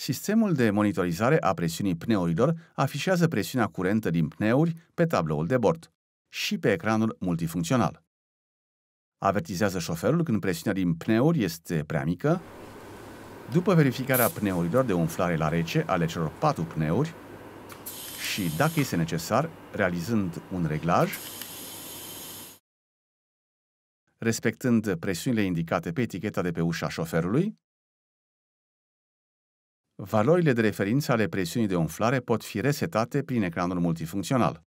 Sistemul de monitorizare a presiunii pneurilor afișează presiunea curentă din pneuri pe tabloul de bord și pe ecranul multifuncțional. Avertizează șoferul când presiunea din pneuri este prea mică, după verificarea pneurilor de umflare la rece ale celor patru pneuri și, dacă este necesar, realizând un reglaj, respectând presiunile indicate pe eticheta de pe ușa șoferului, Valorile de referință ale presiunii de umflare pot fi resetate prin ecranul multifuncțional.